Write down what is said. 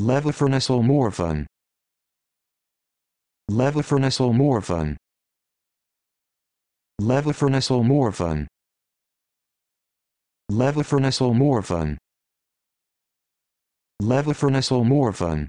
Levofurnosylmorphone. Levofurnosylmorphone. Levofurnosylmorphone. Levofurnosylmorphone. Levofurnosylmorphone.